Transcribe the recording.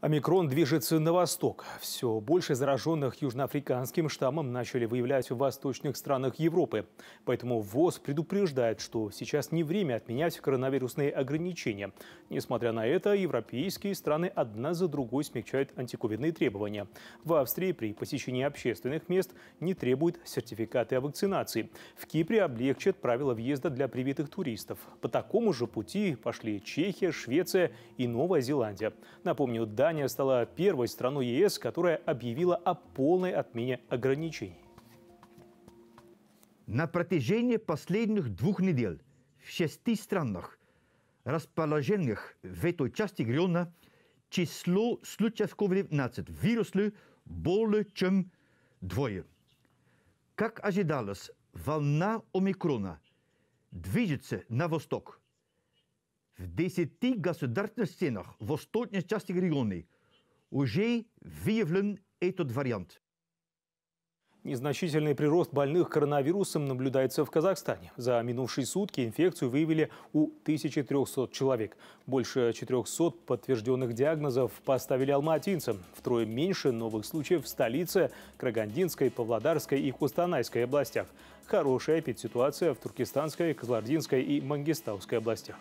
Омикрон движется на восток. Все больше зараженных южноафриканским штаммом начали выявлять в восточных странах Европы. Поэтому ВОЗ предупреждает, что сейчас не время отменять коронавирусные ограничения. Несмотря на это, европейские страны одна за другой смягчают антиковидные требования. В Австрии при посещении общественных мест не требуют сертификаты о вакцинации. В Кипре облегчат правила въезда для привитых туристов. По такому же пути пошли Чехия, Швеция и Новая Зеландия. Напомню, Дания Британия стала первой страной ЕС, которая объявила о полной отмене ограничений. На протяжении последних двух недель в шести странах, расположенных в этой части региона, число случаев COVID-19 выросло более чем двое. Как ожидалось, волна омикрона движется на восток – в 10 государственных стенах восточной части региона уже выявлен этот вариант. Незначительный прирост больных коронавирусом наблюдается в Казахстане. За минувшие сутки инфекцию выявили у 1300 человек. Больше 400 подтвержденных диагнозов поставили алматинцам. Втрое меньше новых случаев в столице Крагандинской, Павлодарской и Кустанайской областях. Хорошая опять ситуация в Туркестанской, Казлардинской и Мангистауской областях.